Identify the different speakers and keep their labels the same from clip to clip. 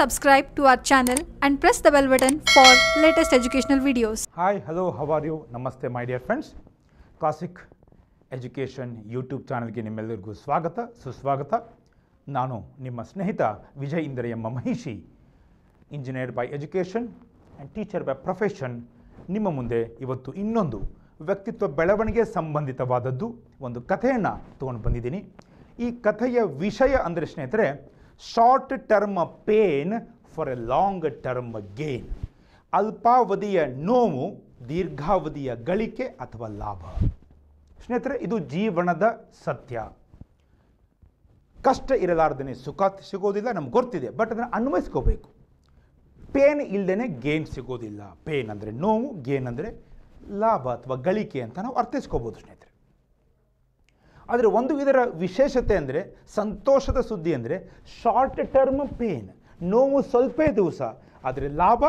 Speaker 1: subscribe to our channel and press the bell button for latest educational videos. Hi, hello, how are you? Namaste my classic education YouTube ಚಾನಲ್ಗೆ ನಿಮ್ಮೆಲ್ಲರಿಗೂ ಸ್ವಾಗತ ಸುಸ್ವಾಗತ ನಾನು ನಿಮ್ಮ ಸ್ನೇಹಿತ ವಿಜಯ್ ಇಂದ್ರ ಎಂಬ Mahishi engineer by education and teacher by profession ನಿಮ್ಮ ಮುಂದೆ ಇವತ್ತು ಇನ್ನೊಂದು ವ್ಯಕ್ತಿತ್ವ ಬೆಳವಣಿಗೆ ಸಂಬಂಧಿತವಾದದ್ದು ಒಂದು ಕಥೆಯನ್ನು ತೊಗೊಂಡು ಬಂದಿದ್ದೀನಿ ಈ ಕಥೆಯ ವಿಷಯ ಅಂದರೆ ಸ್ನೇಹಿತರೆ short term pain for a long term gain ಅಲ್ಪಾವಧಿಯ ನೋವು ದೀರ್ಘಾವಧಿಯ ಗಳಿಕೆ ಅಥವಾ ಲಾಭ ಸ್ನೇಹಿತರೆ ಇದು ಜೀವನದ ಸತ್ಯ ಕಷ್ಟ ಇರಲಾರ್ದೇ ಸುಖ ಸಿಗೋದಿಲ್ಲ ನಮ್ಗೆ ಗೊತ್ತಿದೆ ಬಟ್ ಅದನ್ನು ಅನ್ವಯಿಸ್ಕೋಬೇಕು ಪೇನ್ ಇಲ್ಲದೇ ಗೇನ್ ಸಿಗೋದಿಲ್ಲ ಪೇನ್ ಅಂದರೆ ನೋವು ಗೇನ್ ಅಂದರೆ ಲಾಭ ಅಥವಾ ಗಳಿಕೆ ಅಂತ ನಾವು ಅರ್ಥೈಸ್ಕೋಬೋದು ಸ್ನೇಹಿತರೆ ಆದರೆ ಒಂದು ಇದರ ವಿಶೇಷತೆ ಅಂದರೆ ಸಂತೋಷದ ಸುದ್ದಿ ಅಂದರೆ ಶಾರ್ಟ್ ಟರ್ಮ್ ಪೇನ್ ನೋವು ಸ್ವಲ್ಪೇ ದಿವಸ ಆದರೆ ಲಾಭ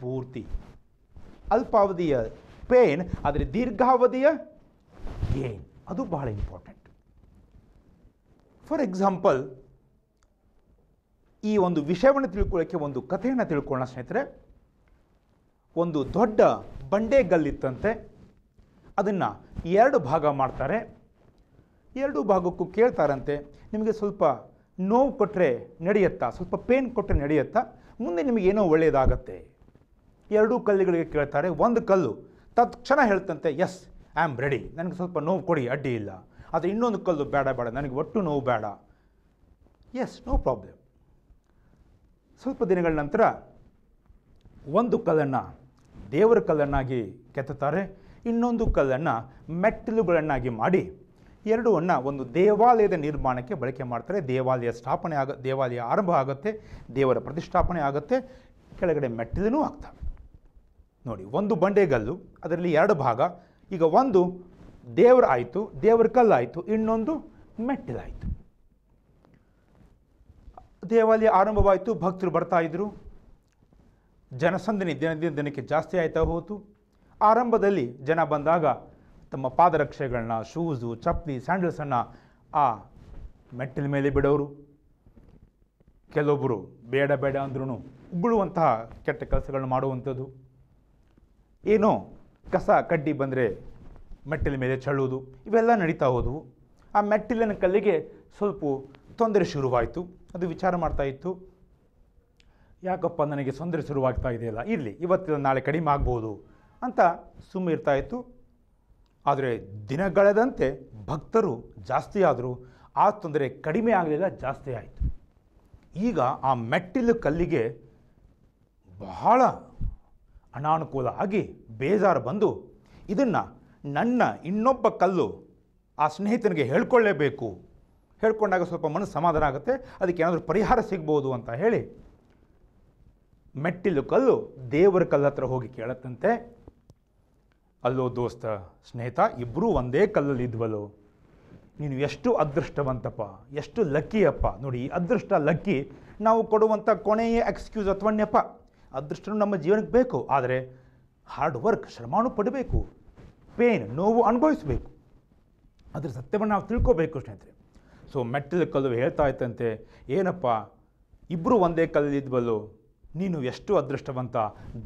Speaker 1: ಪೂರ್ತಿ ಅಲ್ಪಾವಧಿಯ ಪೇನ್ ಆದರೆ ದೀರ್ಘಾವಧಿಯ ಗೇನ್ ಅದು ಬಹಳ ಇಂಪಾರ್ಟೆಂಟ್ ಫಾರ್ ಎಕ್ಸಾಂಪಲ್ ಈ ಒಂದು ವಿಷಯವನ್ನು ತಿಳ್ಕೊಳ್ಳೋಕ್ಕೆ ಒಂದು ಕಥೆಯನ್ನು ತಿಳ್ಕೊಳ್ಳೋಣ ಸ್ನೇಹಿತರೆ ಒಂದು ದೊಡ್ಡ ಬಂಡೆಗಲ್ಲಿತ್ತಂತೆ ಅದನ್ನು ಎರಡು ಭಾಗ ಮಾಡ್ತಾರೆ ಎರಡೂ ಭಾಗಕ್ಕೂ ಕೇಳ್ತಾರಂತೆ ನಿಮಗೆ ಸ್ವಲ್ಪ ನೋವು ಕೊಟ್ಟರೆ ನಡೆಯುತ್ತಾ ಸ್ವಲ್ಪ ಪೇನ್ ಕೊಟ್ಟರೆ ನಡೆಯುತ್ತಾ ಮುಂದೆ ನಿಮಗೆ ಏನೋ ಒಳ್ಳೆಯದಾಗತ್ತೆ ಎರಡೂ ಕಲ್ಲುಗಳಿಗೆ ಕೇಳ್ತಾರೆ ಒಂದು ಕಲ್ಲು ತತ್ಕ್ಷಣ ಹೇಳ್ತಂತೆ ಎಸ್ ಐ ಆಮ್ ರೆಡಿ ನನಗೆ ಸ್ವಲ್ಪ ನೋವು ಕೊಡಿ ಅಡ್ಡಿ ಇಲ್ಲ ಆದರೆ ಇನ್ನೊಂದು ಕಲ್ಲು ಬೇಡ ಬೇಡ ನನಗೆ ಒಟ್ಟು ನೋವು ಬೇಡ ಎಸ್ ನೋ ಪ್ರಾಬ್ಲಮ್ ಸ್ವಲ್ಪ ದಿನಗಳ ನಂತರ ಒಂದು ಕಲ್ಲನ್ನು ದೇವರ ಕಲ್ಲನ್ನಾಗಿ ಕೆತ್ತುತ್ತಾರೆ ಇನ್ನೊಂದು ಕಲ್ಲನ್ನು ಮೆಟ್ಟಿಲುಗಳನ್ನಾಗಿ ಮಾಡಿ ಎರಡೂವನ್ನು ಒಂದು ದೇವಾಲಯದ ನಿರ್ಮಾಣಕ್ಕೆ ಬಳಕೆ ಮಾಡ್ತಾರೆ ದೇವಾಲಯ ಸ್ಥಾಪನೆ ಆಗ ದೇವಾಲಯ ಆರಂಭ ಆಗುತ್ತೆ ದೇವರ ಪ್ರತಿಷ್ಠಾಪನೆ ಆಗುತ್ತೆ ಕೆಳಗಡೆ ಮೆಟ್ಟಿಲೂ ಆಗ್ತವೆ ನೋಡಿ ಒಂದು ಬಂಡೆಗಲ್ಲು ಅದರಲ್ಲಿ ಎರಡು ಭಾಗ ಈಗ ಒಂದು ದೇವರ ಆಯಿತು ದೇವರ ಕಲ್ಲಾಯಿತು ಇನ್ನೊಂದು ಮೆಟ್ಟಿಲಾಯಿತು ದೇವಾಲಯ ಆರಂಭವಾಯಿತು ಭಕ್ತರು ಬರ್ತಾ ಇದ್ರು ಜನಸಂದಣಿ ದಿನದಿಂದ ದಿನಕ್ಕೆ ಜಾಸ್ತಿ ಆಯ್ತಾ ಹೋಯಿತು ಆರಂಭದಲ್ಲಿ ಜನ ಬಂದಾಗ ತಮ್ಮ ಪಾದರಕ್ಷೆಗಳನ್ನ ಶೂಸು ಚಪ್ಪಲಿ ಸ್ಯಾಂಡಲ್ಸನ್ನು ಆ ಮೆಟ್ಟಿಲ ಮೇಲೆ ಬಿಡೋರು ಕೆಲವೊಬ್ಬರು ಬೇಡ ಬೇಡ ಅಂದ್ರೂ ಉಗುಳುವಂತಹ ಕೆಟ್ಟ ಕೆಲಸಗಳನ್ನ ಮಾಡುವಂಥದ್ದು ಏನೋ ಕಸ ಕಡ್ಡಿ ಬಂದರೆ ಮೆಟ್ಟಿಲ ಮೇಲೆ ಚಳ್ಳುವುದು ಇವೆಲ್ಲ ನಡೀತಾ ಹೋದವು ಆ ಮೆಟ್ಟಿಲಿನ ಕಲ್ಲಿಗೆ ಸ್ವಲ್ಪ ತೊಂದರೆ ಶುರುವಾಯಿತು ಅದು ವಿಚಾರ ಮಾಡ್ತಾ ಇತ್ತು ಯಾಕಪ್ಪ ನನಗೆ ತೊಂದರೆ ಶುರುವಾಗ್ತಾ ಇದೆಯಲ್ಲ ಇರಲಿ ಇವತ್ತಿನ ನಾಳೆ ಕಡಿಮೆ ಆಗ್ಬೋದು ಅಂತ ಸುಮ್ಮ ಇರ್ತಾಯಿತ್ತು ಆದರೆ ದಿನಗಳೆದಂತೆ ಭಕ್ತರು ಜಾಸ್ತಿ ಆದರೂ ಆ ತೊಂದರೆ ಕಡಿಮೆ ಆಗಲಿಲ್ಲ ಜಾಸ್ತಿ ಆಯಿತು ಈಗ ಆ ಮೆಟ್ಟಿಲು ಕಲ್ಲಿಗೆ ಬಹಳ ಅನಾನುಕೂಲ ಆಗಿ ಬೇಜಾರು ಬಂದು ಇದನ್ನು ನನ್ನ ಇನ್ನೊಬ್ಬ ಕಲ್ಲು ಆ ಸ್ನೇಹಿತನಿಗೆ ಹೇಳ್ಕೊಳ್ಳೇಬೇಕು ಹೇಳ್ಕೊಂಡಾಗ ಸ್ವಲ್ಪ ಮನಸ್ಸು ಸಮಾಧಾನ ಆಗುತ್ತೆ ಅದಕ್ಕೆ ಏನಾದರೂ ಪರಿಹಾರ ಸಿಗ್ಬೋದು ಅಂತ ಹೇಳಿ ಮೆಟ್ಟಿಲು ಕಲ್ಲು ದೇವರ ಹತ್ರ ಹೋಗಿ ಕೇಳತ್ತಂತೆ ಅಲ್ಲೋ ದೋಸ್ತ ಸ್ನೇಹಿತ ಇಬ್ಬರೂ ಒಂದೇ ಕಲ್ಲಲ್ಲಿ ಇದ್ವಲ್ಲೋ ನೀನು ಎಷ್ಟು ಅದೃಷ್ಟವಂತಪ್ಪ ಎಷ್ಟು ಲಕ್ಕಿಯಪ್ಪ ನೋಡಿ ಅದೃಷ್ಟ ಲಕ್ಕಿ ನಾವು ಕೊಡುವಂಥ ಕೊನೆಯ ಎಕ್ಸ್ಕ್ಯೂಸ್ ಅಥವಾ ನೆಪ ಅದೃಷ್ಟನೂ ನಮ್ಮ ಜೀವನಕ್ಕೆ ಬೇಕು ಆದರೆ ಹಾರ್ಡ್ ವರ್ಕ್ ಶ್ರಮಾನು ಪಡಬೇಕು ಪೇನ್ ನೋವು ಅನುಭವಿಸಬೇಕು ಅದರ ಸತ್ಯವನ್ನು ನಾವು ತಿಳ್ಕೋಬೇಕು ಸ್ನೇಹಿತರೆ ಸೊ ಮೆಟ್ಟಲು ಕಲ್ಲು ಹೇಳ್ತಾ ಇತ್ತಂತೆ ಏನಪ್ಪ ಇಬ್ಬರು ಒಂದೇ ಕಲ್ಲಲ್ಲಿ ಕಲ್ಲಲ್ಲಿದ್ವಲ್ಲೋ ನೀನು ಎಷ್ಟು ಅದೃಷ್ಟವಂತ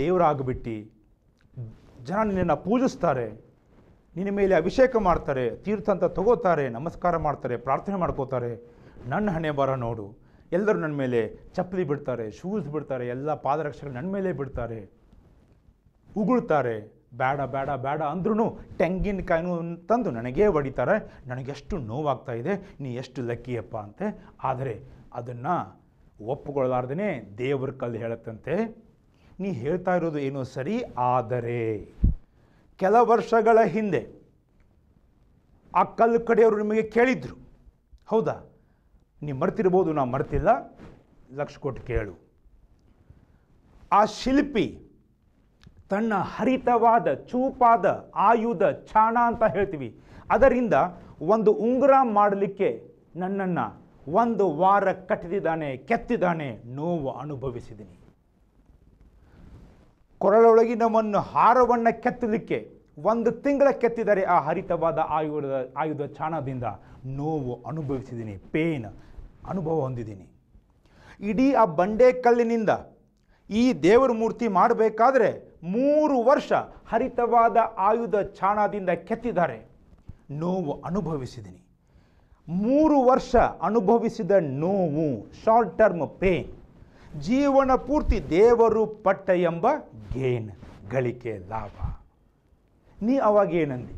Speaker 1: ದೇವರಾಗಿಬಿಟ್ಟು ಜನ ನಿನ್ನನ್ನು ಪೂಜಿಸ್ತಾರೆ ನಿನ್ನ ಮೇಲೆ ಅಭಿಷೇಕ ಮಾಡ್ತಾರೆ ತೀರ್ಥ ಅಂತ ತಗೋತಾರೆ ನಮಸ್ಕಾರ ಮಾಡ್ತಾರೆ ಪ್ರಾರ್ಥನೆ ಮಾಡ್ಕೋತಾರೆ ನನ್ನ ಹಣೆ ಬರ ನೋಡು ಎಲ್ಲರೂ ನನ್ನ ಮೇಲೆ ಚಪ್ಪಲಿ ಬಿಡ್ತಾರೆ ಶೂಸ್ ಬಿಡ್ತಾರೆ ಎಲ್ಲ ಪಾದರಕ್ಷೆಗಳು ನನ್ನ ಮೇಲೆ ಬಿಡ್ತಾರೆ ಉಗುಳ್ತಾರೆ ಬೇಡ ಬೇಡ ಬೇಡ ಅಂದ್ರೂ ತೆಂಗಿನಕಾಯಿನೂ ತಂದು ನನಗೇ ಹೊಡಿತಾರೆ ನನಗೆಷ್ಟು ನೋವಾಗ್ತಾ ಇದೆ ನೀ ಎಷ್ಟು ಲಕ್ಕಿಯಪ್ಪ ಅಂತೆ ಆದರೆ ಅದನ್ನು ಒಪ್ಪಿಕೊಳ್ಳಲಾರ್ದೇ ದೇವ್ರ ಕಲ್ಲು ಹೇಳತ್ತಂತೆ ನೀ ಹೇಳ್ತಾ ಇರೋದು ಏನೋ ಸರಿ ಆದರೆ ಕೆಲ ವರ್ಷಗಳ ಹಿಂದೆ ಆ ಕಲ್ಲು ಕಡೆಯವರು ನಿಮಗೆ ಕೇಳಿದರು ಹೌದಾ ನೀ ಮರ್ತಿರ್ಬೋದು ನಾ ಮರ್ತಿಲ್ಲ ಲಕ್ಷ ಕೊಟ್ಟು ಕೇಳು ಆ ಶಿಲ್ಪಿ ತನ್ನ ಹರಿತವಾದ ಚೂಪಾದ ಆಯುಧ ಚಾಣ ಅಂತ ಹೇಳ್ತೀವಿ ಅದರಿಂದ ಒಂದು ಉಂಗುರ ಮಾಡಲಿಕ್ಕೆ ನನ್ನನ್ನು ಒಂದು ವಾರ ಕಟ್ಟಿದಾನೆ ಕೆತ್ತಿದ್ದಾನೆ ನೋವು ಅನುಭವಿಸಿದ್ದೀನಿ ನಮ್ಮನ್ನು ಹಾರವನ್ನು ಕೆತ್ತಲಿಕ್ಕೆ ಒಂದು ತಿಂಗಳ ಕೆತ್ತಿದರೆ ಆ ಹರಿತವಾದ ಆಯುಧ ಆಯುಧ ಚಾಣದಿಂದ ನೋವು ಅನುಭವಿಸಿದ್ದೀನಿ ಪೇನ್ ಅನುಭವ ಹೊಂದಿದ್ದೀನಿ ಇಡೀ ಆ ಬಂಡೆ ಕಲ್ಲಿನಿಂದ ಈ ದೇವರ ಮೂರ್ತಿ ಮಾಡಬೇಕಾದ್ರೆ ಮೂರು ವರ್ಷ ಹರಿತವಾದ ಆಯುಧ ಚಾಣದಿಂದ ಕೆತ್ತಿದ್ದಾರೆ ನೋವು ಅನುಭವಿಸಿದ್ದೀನಿ ಮೂರು ವರ್ಷ ಅನುಭವಿಸಿದ ನೋವು ಶಾರ್ಟ್ ಟರ್ಮ್ ಪೇನ್ ಜೀವನ ಪೂರ್ತಿ ದೇವರು ಪಟ್ಟ ಎಂಬ ಗೇನ್ ಗಳಿಕೆ ಲಾಭ ನೀ ಅವಾಗ ಏನಂದಿ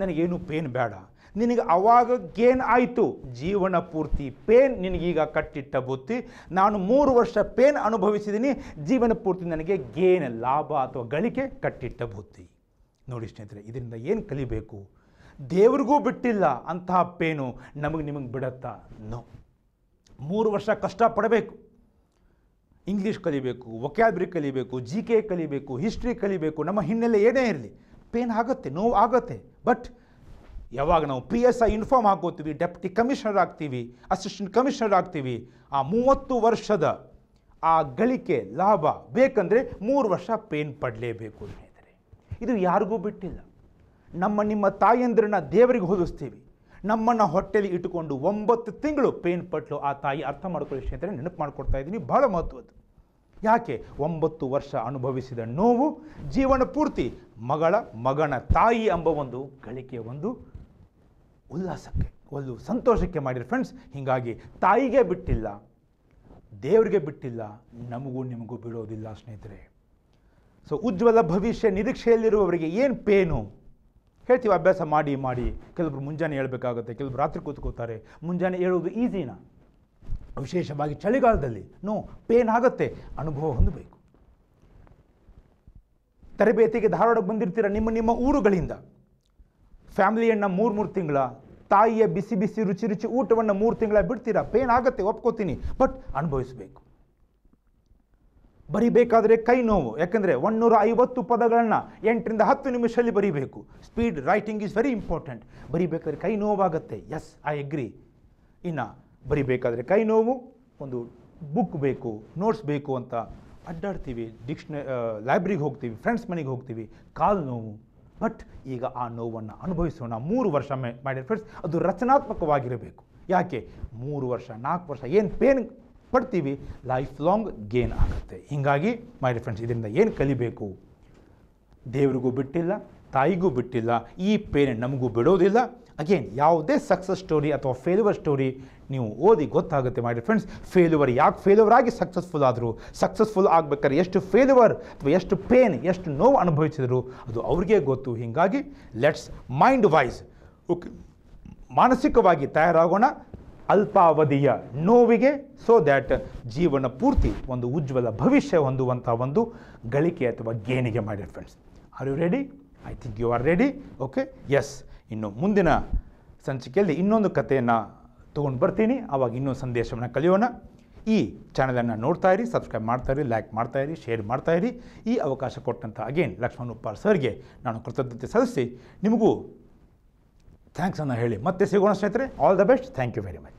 Speaker 1: ನನಗೇನು ಪೇನ್ ಬೇಡ ನಿನಗೆ ಅವಾಗ ಗೇನ್ ಆಯಿತು ಜೀವನ ಪೂರ್ತಿ ಪೇನ್ ನಿನಗೀಗ ಕಟ್ಟಿಟ್ಟ ಬುತ್ತಿ ನಾನು ಮೂರು ವರ್ಷ ಪೇನ್ ಅನುಭವಿಸಿದ್ದೀನಿ ಜೀವನ ಪೂರ್ತಿ ನನಗೆ ಗೇನ್ ಲಾಭ ಅಥವಾ ಗಳಿಕೆ ಕಟ್ಟಿಟ್ಟ ಬುತ್ತಿ ನೋಡಿ ಸ್ನೇಹಿತರೆ ಇದರಿಂದ ಏನು ಕಲಿಬೇಕು ದೇವ್ರಿಗೂ ಬಿಟ್ಟಿಲ್ಲ ಅಂತಹ ಪೇನು ನಮಗೆ ನಿಮಗೆ ಬಿಡತ್ತ ನೋ ಮೂರು ವರ್ಷ ಕಷ್ಟಪಡಬೇಕು ಇಂಗ್ಲೀಷ್ ಕಲಿಬೇಕು ವೊಕ್ಯಾಬ್ರಿ ಕಲಿಬೇಕು ಜಿ ಕೆ ಕಲಿಬೇಕು ಹಿಸ್ಟ್ರಿ ಕಲಿಬೇಕು ನಮ್ಮ ಹಿನ್ನೆಲೆ ಏನೇ ಇರಲಿ ಪೇನ್ ಆಗುತ್ತೆ ನೋವು ಆಗುತ್ತೆ ಬಟ್ ಯಾವಾಗ ನಾವು ಪಿ ಎಸ್ ಐ ಇನ್ಫಾರ್ಮ್ ಹಾಕೋತೀವಿ ಡೆಪ್ಟಿ ಕಮಿಷನರ್ ಆಗ್ತೀವಿ ಅಸಿಸ್ಟೆಂಟ್ ಕಮಿಷನರ್ ಆಗ್ತೀವಿ ಆ ಮೂವತ್ತು ವರ್ಷದ ಆ ಗಳಿಕೆ ಲಾಭ ಬೇಕಂದರೆ ಮೂರು ವರ್ಷ ಪೇನ್ ಪಡಲೇಬೇಕು ಸ್ನೇಹಿತರೆ ಇದು ಯಾರಿಗೂ ಬಿಟ್ಟಿಲ್ಲ ನಮ್ಮ ನಿಮ್ಮ ತಾಯಂದ್ರನ್ನ ದೇವರಿಗೆ ಹೋಲಿಸ್ತೀವಿ ನಮ್ಮನ್ನು ಹೊಟ್ಟೆಲಿ ಇಟ್ಟುಕೊಂಡು ಒಂಬತ್ತು ತಿಂಗಳು ಪೇನ್ ಪಟ್ಲು ಆ ತಾಯಿ ಅರ್ಥ ಮಾಡ್ಕೊಳ್ಳೋ ಸ್ನೇಹಿತರೆ ನೆನಪು ಮಾಡಿಕೊಡ್ತಾ ಇದ್ದೀನಿ ಭಾಳ ಮಹತ್ವದ್ದು ಯಾಕೆ ಒಂಬತ್ತು ವರ್ಷ ಅನುಭವಿಸಿದ ನೋವು ಜೀವನ ಪೂರ್ತಿ ಮಗಳ ಮಗನ ತಾಯಿ ಎಂಬ ಒಂದು ಗಳಿಕೆಯ ಒಂದು ಉಲ್ಲಾಸಕ್ಕೆ ಒಂದು ಸಂತೋಷಕ್ಕೆ ಮಾಡಿರಿ ಫ್ರೆಂಡ್ಸ್ ಹೀಗಾಗಿ ತಾಯಿಗೆ ಬಿಟ್ಟಿಲ್ಲ ದೇವರಿಗೆ ಬಿಟ್ಟಿಲ್ಲ ನಮಗೂ ನಿಮಗೂ ಬಿಡೋದಿಲ್ಲ ಸ್ನೇಹಿತರೆ ಸೊ ಉಜ್ವಲ ಭವಿಷ್ಯ ನಿರೀಕ್ಷೆಯಲ್ಲಿರುವವರಿಗೆ ಏನು ಪೇನು ಹೇಳ್ತೀವಿ ಅಭ್ಯಾಸ ಮಾಡಿ ಮಾಡಿ ಕೆಲವರು ಮುಂಜಾನೆ ಹೇಳ್ಬೇಕಾಗುತ್ತೆ ಕೆಲವರು ರಾತ್ರಿ ಕೂತ್ಕೋತಾರೆ ಮುಂಜಾನೆ ಹೇಳೋದು ಈಸಿನಾ ವಿಶೇಷವಾಗಿ ಚಳಿಗಾಲದಲ್ಲಿ ನೋ ಪೇನ್ ಆಗುತ್ತೆ ಅನುಭವ ಹೊಂದಬೇಕು ತರಬೇತಿಗೆ ಧಾರವಾಡಕ್ಕೆ ಬಂದಿರ್ತೀರ ನಿಮ್ಮ ನಿಮ್ಮ ಊರುಗಳಿಂದ ಫ್ಯಾಮಿಲಿಯನ್ನು ಮೂರು ಮೂರು ತಿಂಗಳ ತಾಯಿಯ ಬಿಸಿ ಬಿಸಿ ರುಚಿ ರುಚಿ ಊಟವನ್ನು ಮೂರು ತಿಂಗಳ ಬಿಡ್ತೀರಾ ಪೇನ್ ಆಗುತ್ತೆ ಒಪ್ಕೋತೀನಿ ಬಟ್ ಅನುಭವಿಸಬೇಕು ಬರಿಬೇಕಾದರೆ ಕೈ ನೋವು ಯಾಕಂದರೆ ಒನ್ನೂರ ಐವತ್ತು ಪದಗಳನ್ನು ಎಂಟರಿಂದ ಹತ್ತು ನಿಮಿಷದಲ್ಲಿ ಬರಿಬೇಕು speed writing is very important ಬರಿಬೇಕಾದ್ರೆ ಕೈ ನೋವಾಗುತ್ತೆ ಎಸ್ ಐ ಅಗ್ರಿ ಇನ್ನು ಬರಿಬೇಕಾದ್ರೆ ಕೈ ನೋವು ಒಂದು ಬುಕ್ ಬೇಕು ನೋಟ್ಸ್ ಬೇಕು ಅಂತ ಅಡ್ಡಾಡ್ತೀವಿ ಡಿಕ್ಷನ ಲೈಬ್ರರಿಗೆ ಹೋಗ್ತೀವಿ ಫ್ರೆಂಡ್ಸ್ ಮನೆಗೆ ಹೋಗ್ತೀವಿ ಕಾಲು ನೋವು ಬಟ್ ಈಗ ಆ ನೋವನ್ನು ಅನುಭವಿಸೋಣ ಮೂರು ವರ್ಷ ಮೇ ಮಾಡಿ ಫ್ರೆಂಡ್ಸ್ ಅದು ರಚನಾತ್ಮಕವಾಗಿರಬೇಕು ಯಾಕೆ ಮೂರು ವರ್ಷ ನಾಲ್ಕು ವರ್ಷ ಏನು ಪೇನ್ ಪಡ್ತೀವಿ ಲೈಫ್ ಲಾಂಗ್ ಗೇನ್ ಆಗುತ್ತೆ ಹೀಗಾಗಿ ಮೈ ಫ್ರೆಂಡ್ಸ್ ಇದರಿಂದ ಏನು ಕಲಿಬೇಕು ದೇವರಿಗೂ ಬಿಟ್ಟಿಲ್ಲ ತಾಯಿಗೂ ಬಿಟ್ಟಿಲ್ಲ ಈ ಪೇರೆಂಟ್ ನಮಗೂ ಬಿಡೋದಿಲ್ಲ ಅಗೇನ್ ಯಾವುದೇ ಸಕ್ಸಸ್ ಸ್ಟೋರಿ ಅಥವಾ ಫೇಲ್ಯೂರ್ ಸ್ಟೋರಿ ನೀವು ಓದಿ ಗೊತ್ತಾಗುತ್ತೆ ಮಾಡಿ ಫ್ರೆಂಡ್ಸ್ ಫೇಲ್ಯೂರ್ ಯಾಕೆ ಫೇಲ್ಯೂರ್ ಆಗಿ ಸಕ್ಸಸ್ಫುಲ್ ಆದರು ಸಕ್ಸಸ್ಫುಲ್ ಆಗಬೇಕಾದ್ರೆ ಎಷ್ಟು ಫೇಲ್ಯೂರ್ ಅಥವಾ ಎಷ್ಟು ಪೇನ್ ಎಷ್ಟು ನೋವು ಅನುಭವಿಸಿದರು ಅದು ಅವ್ರಿಗೆ ಗೊತ್ತು ಹೀಗಾಗಿ ಲೆಟ್ಸ್ ಮೈಂಡ್ ವೈಸ್ ಓಕೆ ಮಾನಸಿಕವಾಗಿ ತಯಾರಾಗೋಣ ಅಲ್ಪಾವಧಿಯ ನೋವಿಗೆ ಸೊ ದ್ಯಾಟ್ ಜೀವನ ಪೂರ್ತಿ ಒಂದು ಉಜ್ವಲ ಭವಿಷ್ಯ ಹೊಂದುವಂಥ ಒಂದು ಗಳಿಕೆ ಅಥವಾ ಗೇಣಿಗೆ ಮಾಡಿ friends are you ready I think you are ready okay yes ಇನ್ನು ಮುಂದಿನ ಸಂಚಿಕೆಯಲ್ಲಿ ಇನ್ನೊಂದು ಕಥೆಯನ್ನು ತೊಗೊಂಡು ಬರ್ತೀನಿ ಆವಾಗ ಇನ್ನೊಂದು ಸಂದೇಶವನ್ನು ಕಲಿಯೋಣ ಈ ಚಾನಲನ್ನು ನೋಡ್ತಾ ಇರಿ ಸಬ್ಸ್ಕ್ರೈಬ್ ಮಾಡ್ತಾ ಇರಿ ಲೈಕ್ ಮಾಡ್ತಾ ಇರಿ ಶೇರ್ ಮಾಡ್ತಾ ಇರಿ ಈ ಅವಕಾಶ ಕೊಟ್ಟಂಥ ಅಗೇನ್ ಲಕ್ಷ್ಮಣ್ ಉಪ್ಪಾರ್ ಸರ್ಗೆ ನಾನು ಕೃತಜ್ಞತೆ ಸಲ್ಲಿಸಿ ನಿಮಗೂ ಅನ್ನು ಹೇಳಿ ಮತ್ತೆ ಸಿಗೋಣ ಸ್ನೇಹಿತರೆ all the best thank you very much